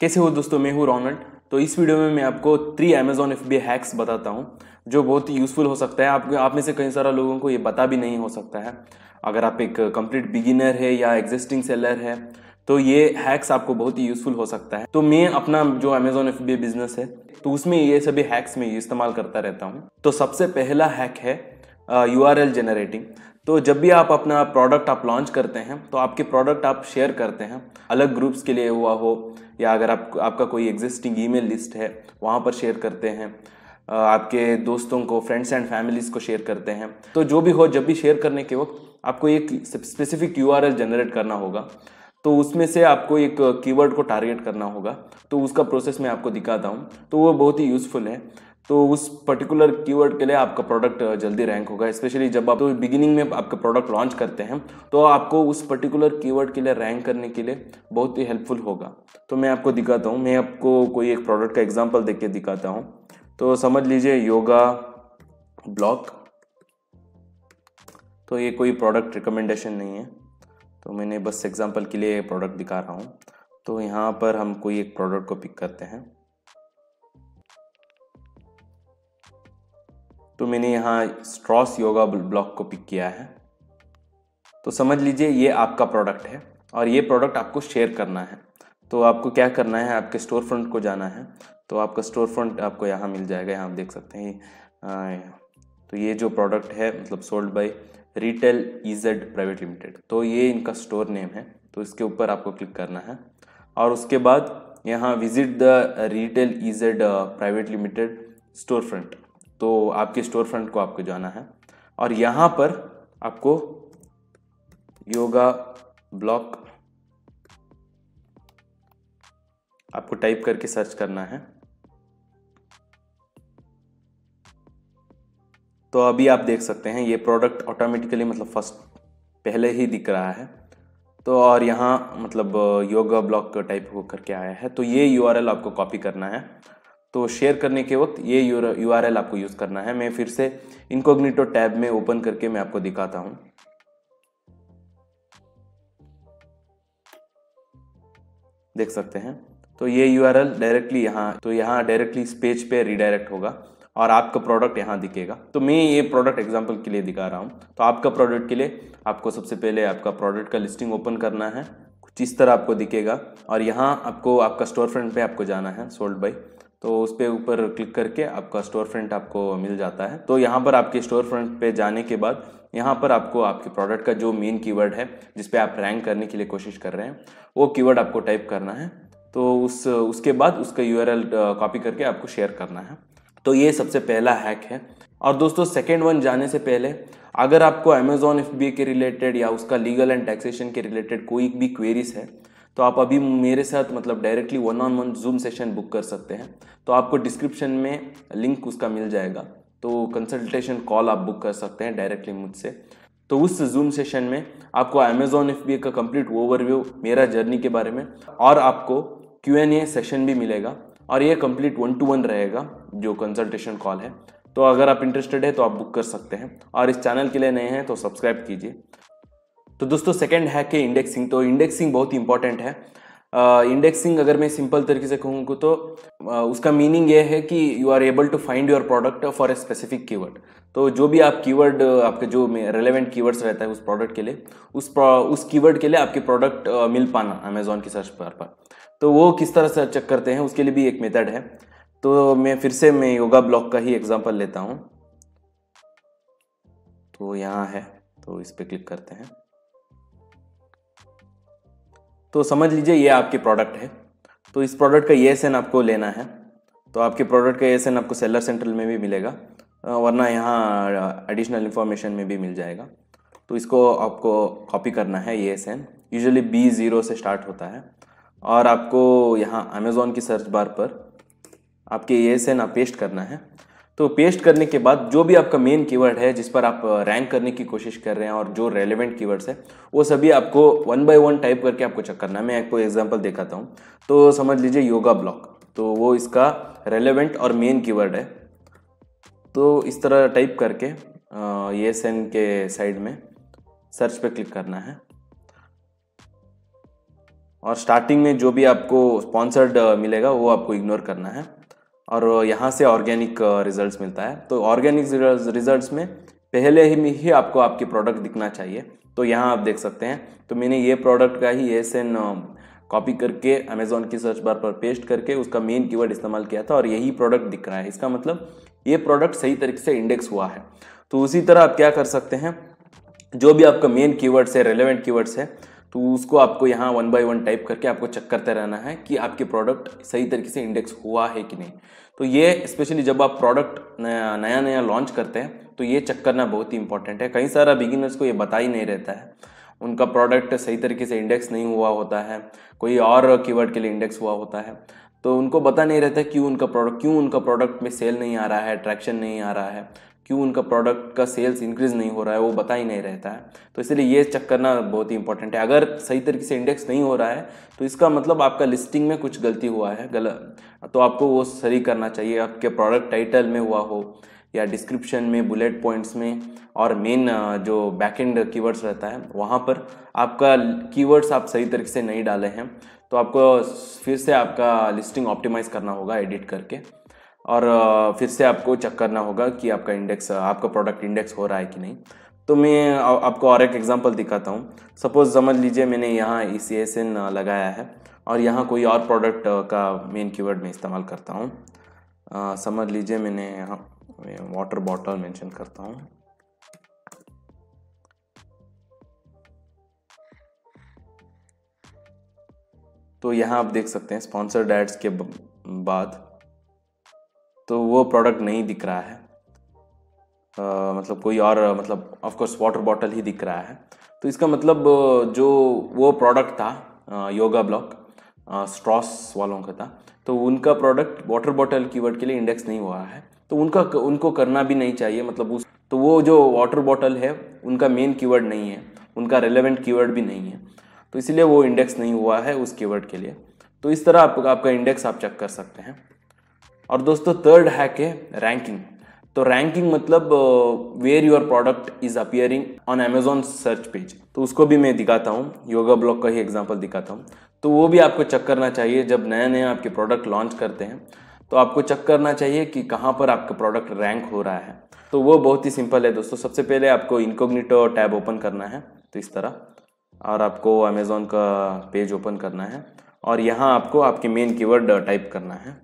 कैसे हो दोस्तों मैं हूँ रौनट तो इस वीडियो में मैं आपको थ्री अमेजोन एफ हैक्स बताता हूँ जो बहुत ही यूज़फुल हो सकता है आप आप में से कई सारा लोगों को ये पता भी नहीं हो सकता है अगर आप एक कंप्लीट बिगिनर है या एग्जिस्टिंग सेलर है तो ये हैक्स आपको बहुत ही यूज़फुल हो सकता है तो मैं अपना जो अमेजोन एफ बी बिजनेस है तो उसमें ये सभी हैक्स में इस्तेमाल करता रहता हूँ तो सबसे पहला हैक है यू आर एल जनरेटिंग तो जब भी आप अपना प्रोडक्ट आप लॉन्च करते हैं तो आपके प्रोडक्ट आप शेयर करते हैं अलग ग्रुप्स के लिए हुआ हो या अगर आप आपका कोई एग्जिस्टिंग ईमेल लिस्ट है वहाँ पर शेयर करते हैं आपके दोस्तों को फ्रेंड्स एंड फैमिलीज़ को शेयर करते हैं तो जो भी हो जब भी शेयर करने के वक्त आपको एक स्पेसिफिक यू जनरेट करना होगा तो उसमें से आपको एक कीवर्ड को टारगेट करना होगा तो उसका प्रोसेस मैं आपको दिखाता हूँ तो वो बहुत ही यूज़फुल है तो उस पर्टिकुलर कीवर्ड के लिए आपका प्रोडक्ट जल्दी रैंक होगा स्पेशली जब आप तो बिगिनिंग में आपका प्रोडक्ट लॉन्च करते हैं तो आपको उस पर्टिकुलर कीवर्ड के लिए रैंक करने के लिए बहुत ही हेल्पफुल होगा तो मैं आपको दिखाता हूँ मैं आपको कोई एक प्रोडक्ट का एग्जाम्पल देख के दिखाता हूँ तो समझ लीजिए योगा ब्लॉक तो ये कोई प्रोडक्ट रिकमेंडेशन नहीं है तो मैंने बस एग्जाम्पल के लिए प्रोडक्ट दिखा रहा हूँ तो यहाँ पर हम कोई एक प्रोडक्ट को पिक करते हैं तो मैंने यहाँ स्ट्रॉस योगा ब्लॉक को पिक किया है तो समझ लीजिए ये आपका प्रोडक्ट है और ये प्रोडक्ट आपको शेयर करना है तो आपको क्या करना है आपके स्टोर फ्रंट को जाना है तो आपका स्टोर फ्रंट आपको यहाँ मिल जाएगा यहाँ आप देख सकते हैं तो ये जो प्रोडक्ट है मतलब sold by retail EZ private limited तो ये इनका स्टोर नेम है तो इसके ऊपर आपको क्लिक करना है और उसके बाद यहाँ visit the retail EZ private limited store front तो आपके स्टोर फ्रंट को आपको जाना है और यहाँ पर आपको योगा ब्लॉक आपको टाइप करके सर्च करना है तो अभी आप देख सकते हैं ये प्रोडक्ट ऑटोमेटिकली मतलब फर्स्ट पहले ही दिख रहा है तो और यहाँ मतलब योगा ब्लॉक टाइप हो करके आया है तो ये यू आपको कॉपी करना है तो शेयर करने के वक्त ये यू आर आपको यूज़ करना है मैं फिर से इनकोग्निटो टैब में ओपन करके मैं आपको दिखाता हूँ देख सकते हैं तो ये यू आर डायरेक्टली यहाँ तो यहाँ डायरेक्टली इस पेज पे रिडायरेक्ट होगा और आपका प्रोडक्ट यहाँ दिखेगा तो मैं ये प्रोडक्ट एग्जांपल के लिए दिखा रहा हूँ तो आपका प्रोडक्ट के लिए आपको सबसे पहले आपका प्रोडक्ट का लिस्टिंग ओपन करना है कुछ इस तरह आपको दिखेगा और यहाँ आपको आपका स्टोर फ्रंट पे आपको जाना है सोल्ड बाई तो उस पर ऊपर क्लिक करके आपका स्टोर फ्रंट आपको मिल जाता है तो यहाँ पर आपके स्टोर फ्रंट पे जाने के बाद यहाँ पर आपको आपके प्रोडक्ट का जो मेन कीवर्ड है जिसपे आप रैंक करने के लिए कोशिश कर रहे हैं वो कीवर्ड आपको टाइप करना है तो उस उसके बाद उसका यू कॉपी करके आपको शेयर करना है तो ये सबसे पहला हैक है और दोस्तों सेकेंड वन जाने से पहले अगर आपको अमेजोन एफ के रिलेटेड या उसका लीगल एंड टैक्सेशन के रिलेटेड कोई भी क्वेरीज है तो आप अभी मेरे साथ मतलब directly one on one Zoom session book कर सकते हैं तो आपको डिस्क्रिप्शन में लिंक उसका मिल जाएगा तो कंसल्टेशन कॉल आप बुक कर सकते हैं डायरेक्टली मुझसे तो उस जूम सेशन में आपको अमेजोन एफ बी का कंप्लीट ओवरव्यू मेरा जर्नी के बारे में और आपको क्यू एन ए सेशन भी मिलेगा और ये कंप्लीट वन टू वन रहेगा जो कंसल्टेशन कॉल है तो अगर आप इंटरेस्टेड है तो आप बुक कर सकते हैं और इस चैनल के लिए नए हैं तो सब्सक्राइब कीजिए तो दोस्तों सेकंड हैक कि इंडेक्सिंग तो इंडेक्सिंग बहुत इंपॉर्टेंट है इंडेक्सिंग uh, अगर मैं सिंपल तरीके से कहूँ तो uh, उसका मीनिंग ये है कि you are able to find your product for a specific keyword तो जो भी आप कीवर्ड आपके जो रेलेवेंट कीवर्ड्स रहता है उस प्रोडक्ट के लिए उस उस कीवर्ड के लिए आपके प्रोडक्ट मिल पाना अमेजोन की सर्च पर पर तो वो किस तरह से चेक करते हैं उसके लिए भी एक मेथड है तो मैं फिर से मैं योगा ब्लॉक का ही एग्जाम्पल लेता हूँ तो यहाँ है तो इस पर क्लिक करते हैं तो समझ लीजिए ये आपके प्रोडक्ट है तो इस प्रोडक्ट का ये e एन आपको लेना है तो आपके प्रोडक्ट का ये e एन आपको सेलर सेंट्रल में भी मिलेगा वरना यहाँ एडिशनल इन्फॉर्मेशन में भी मिल जाएगा तो इसको आपको कॉपी करना है ये S N usually B zero से स्टार्ट होता है और आपको यहाँ अमेज़ोन की सर्च बार पर आपके ये e एन आप पेस्ट करना है तो पेस्ट करने के बाद जो भी आपका मेन कीवर्ड है जिस पर आप रैंक uh, करने की कोशिश कर रहे हैं और जो रेलेवेंट कीवर्ड्स है वो सभी आपको वन बाय वन टाइप करके आपको चेक करना है मैं आपको एग्जांपल दिखाता हूँ तो समझ लीजिए योगा ब्लॉग तो वो इसका रेलेवेंट और मेन कीवर्ड है तो इस तरह टाइप करके uh, ये एन के साइड में सर्च पे क्लिक करना है और स्टार्टिंग में जो भी आपको स्पॉन्सर्ड uh, मिलेगा वो आपको इग्नोर करना है और यहाँ से ऑर्गेनिक रिजल्ट्स uh, मिलता है तो ऑर्गेनिक रिजल्ट्स में पहले ही में ही आपको आपकी प्रोडक्ट दिखना चाहिए तो यहाँ आप देख सकते हैं तो मैंने ये प्रोडक्ट का ही एस एन कॉपी करके अमेजोन की सर्च बार पर पेस्ट करके उसका मेन कीवर्ड इस्तेमाल किया था और यही प्रोडक्ट दिख रहा है इसका मतलब ये प्रोडक्ट सही तरीके से इंडेक्स हुआ है तो उसी तरह आप क्या कर सकते हैं जो भी आपका मेन कीवर्ड्स है रेलेवेंट कीवर्ड्स है तो उसको आपको यहाँ वन बाय वन टाइप करके आपको चेक करते रहना है कि आपके प्रोडक्ट सही तरीके से इंडेक्स हुआ है कि नहीं तो ये स्पेशली जब आप प्रोडक्ट नया नया, नया लॉन्च करते हैं तो ये चेक करना बहुत ही इंपॉर्टेंट है कई सारा बिगिनर्स को ये बता ही नहीं रहता है उनका प्रोडक्ट सही तरीके से इंडेक्स नहीं हुआ होता है कोई और कीवर्ड के लिए इंडेक्स हुआ होता है तो उनको पता नहीं रहता क्यों उनका प्रोडक्ट क्यों उनका प्रोडक्ट में सेल नहीं आ रहा है अट्रैक्शन नहीं आ रहा है क्यों उनका प्रोडक्ट का सेल्स इंक्रीज नहीं हो रहा है वो बता ही नहीं रहता है तो इसलिए ये चेक करना बहुत ही इंपॉर्टेंट है अगर सही तरीके से इंडेक्स नहीं हो रहा है तो इसका मतलब आपका लिस्टिंग में कुछ गलती हुआ है गलत तो आपको वो सही करना चाहिए आपके प्रोडक्ट टाइटल में हुआ हो या डिस्क्रिप्शन में बुलेट पॉइंट्स में और मेन जो बैकएंड कीवर्ड्स रहता है वहाँ पर आपका कीवर्ड्स आप सही तरीके से नहीं डाले हैं तो आपको फिर से आपका लिस्टिंग ऑप्टिमाइज़ करना होगा एडिट करके और फिर से आपको चेक करना होगा कि आपका इंडेक्स आपका प्रोडक्ट इंडेक्स हो रहा है कि नहीं तो मैं आपको और एक एग्जांपल दिखाता हूँ सपोज़ समझ लीजिए मैंने यहाँ ई सी एस एन लगाया है और यहाँ कोई और प्रोडक्ट का मेन कीवर्ड में इस्तेमाल करता हूँ समझ लीजिए मैंने यहाँ वाटर बॉटल मेंशन करता हूँ तो यहाँ आप देख सकते हैं स्पॉन्सर्ड एड्स के बाद तो वो प्रोडक्ट नहीं दिख रहा है आ, मतलब कोई और मतलब ऑफकोर्स वाटर बॉटल ही दिख रहा है तो इसका मतलब जो वो प्रोडक्ट था योगा ब्लॉक स्ट्रॉस वालों का था तो उनका प्रोडक्ट वाटर बॉटल कीवर्ड के लिए इंडेक्स नहीं हुआ है तो उनका उनको करना भी नहीं चाहिए मतलब उस तो वो जो वाटर बॉटल है उनका मेन कीवर्ड नहीं है उनका रेलेवेंट कीवर्ड भी नहीं है तो इसलिए वो इंडेक्स नहीं हुआ है उस कीवर्ड के लिए तो इस तरह आप, आपका इंडेक्स आप चेक कर सकते हैं और दोस्तों थर्ड हैक है रैंकिंग तो रैंकिंग मतलब where your product is appearing on Amazon search page तो उसको भी मैं दिखाता हूँ योगा ब्लॉग का ही एग्जाम्पल दिखाता हूँ तो वो भी आपको चेक करना चाहिए जब नया नया आपके प्रोडक्ट लॉन्च करते हैं तो आपको चेक करना चाहिए कि कहाँ पर आपका प्रोडक्ट रैंक हो रहा है तो वो बहुत ही सिंपल है दोस्तों सबसे पहले आपको इनकोग्निटो टैब ओपन करना है तो इस तरह और आपको अमेज़ोन का पेज ओपन करना है और यहाँ आपको आपके मेन कीवर्ड टाइप करना है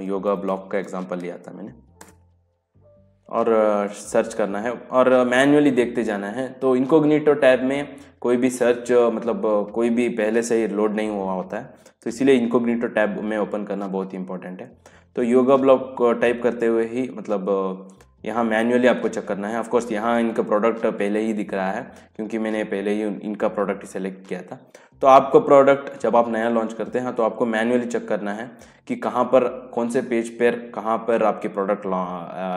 योगा ब्लॉक का एग्जाम्पल लिया था मैंने और सर्च करना है और मैनुअली देखते जाना है तो इनकोग्निटो टैब में कोई भी सर्च मतलब कोई भी पहले से ही लोड नहीं हुआ होता है तो इसीलिए इनकोग्निटो टैब में ओपन करना बहुत ही इंपॉर्टेंट है तो योगा ब्लॉक टाइप करते हुए ही मतलब यहाँ मैन्युअली आपको चेक करना है ऑफकोर्स यहाँ इनका प्रोडक्ट पहले ही दिख रहा है क्योंकि मैंने पहले ही इनका प्रोडक्ट सेलेक्ट किया था तो आपको प्रोडक्ट जब आप नया लॉन्च करते हैं तो आपको मैन्युअली चेक करना है कि कहाँ पर कौन से पेज पर कहाँ पर आपके प्रोडक्ट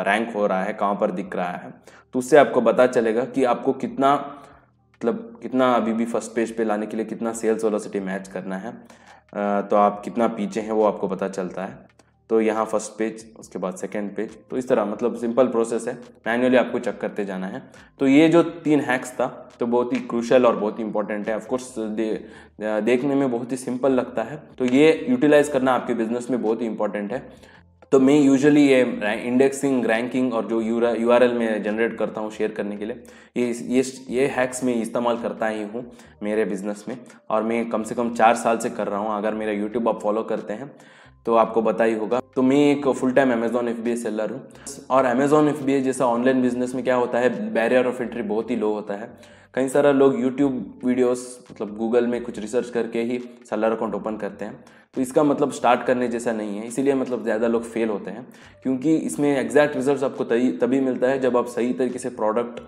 रैंक हो रहा है कहाँ पर दिख रहा है तो उससे आपको पता चलेगा कि आपको कितना मतलब कितना अभी भी फर्स्ट पेज पे लाने के लिए कितना सेल्स वेलोसिटी मैच करना है तो आप कितना पीछे हैं वो आपको पता चलता है तो यहाँ फर्स्ट पेज उसके बाद सेकेंड पेज तो इस तरह मतलब सिंपल प्रोसेस है मैन्युअली आपको चेक करते जाना है तो ये जो तीन हैक्स था तो बहुत ही क्रूशल और बहुत ही इंपॉर्टेंट है ऑफकोर्स दे, देखने में बहुत ही सिंपल लगता है तो ये यूटिलाइज करना आपके बिजनेस में बहुत ही इंपॉर्टेंट है तो मैं यूजुअली ये इंडेक्सिंग रैंकिंग और जो यू आर एल में जनरेट करता हूँ शेयर करने के लिए ये ये ये हैक्स में इस्तेमाल करता ही हूँ मेरे बिजनेस में और मैं कम से कम चार साल से कर रहा हूँ अगर मेरा यूट्यूब आप फॉलो करते हैं तो आपको पता ही होगा तो मैं एक full time Amazon F seller हूँ और अमेजोन एफ जैसा ऑनलाइन बिजनेस में क्या होता है बैरियर ऑफ एंट्री बहुत ही लो होता है कई सारा लोग यूट्यूब वीडियोस मतलब गूगल में कुछ रिसर्च करके ही सेलर अकाउंट ओपन करते हैं तो इसका मतलब स्टार्ट करने जैसा नहीं है इसीलिए मतलब ज़्यादा लोग फेल होते हैं क्योंकि इसमें एग्जैक्ट रिजल्ट आपको तभी मिलता है जब आप सही तरीके से प्रोडक्ट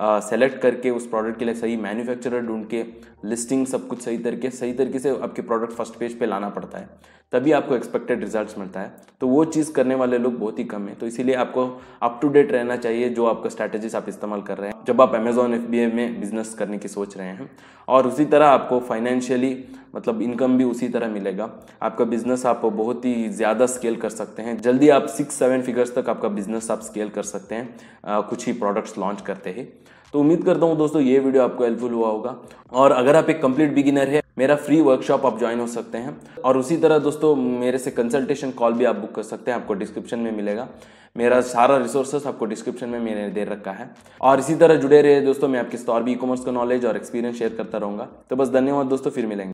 सेलेक्ट uh, करके उस प्रोडक्ट के लिए सही मैन्युफैक्चरर ढूंढ के लिस्टिंग सब कुछ सही तरीके सही तरीके से आपके प्रोडक्ट फर्स्ट पेज पे लाना पड़ता है तभी आपको एक्सपेक्टेड रिजल्ट्स मिलता है तो वो चीज़ करने वाले लोग बहुत ही कम है तो इसीलिए आपको अप टू डेट रहना चाहिए जो आपका स्ट्रैटेजीज आप इस्तेमाल कर रहे हैं जब आप अमेजोन एफ में बिजनेस करने की सोच रहे हैं और उसी तरह आपको फाइनेंशियली मतलब इनकम भी उसी तरह मिलेगा आपका बिजनेस आप बहुत ही ज़्यादा स्केल कर सकते हैं जल्दी आप सिक्स सेवन फिगर्स तक आपका बिजनेस आप स्केल कर सकते हैं आ, कुछ ही प्रोडक्ट्स लॉन्च करते ही तो उम्मीद करता हूँ दोस्तों ये वीडियो आपको हेल्पफुल हुआ होगा और अगर आप एक कंप्लीट बिगिनर है मेरा फ्री वर्कशॉप आप ज्वाइन हो सकते हैं और उसी तरह दोस्तों मेरे से कंसल्टेशन कॉल भी आप बुक कर सकते हैं आपको डिस्क्रिप्शन में मिलेगा मेरा सारा रिसोर्सेस आपको डिस्क्रिप्शन में मैंने दे रखा है और इसी तरह जुड़े रहे दोस्तों मैं आपके स्टॉर भी ई कॉमर्स का नॉलेज और एक्सपीरियंस शेयर करता रहूँगा तो बस धन्यवाद दोस्तों फिर मिलेंगे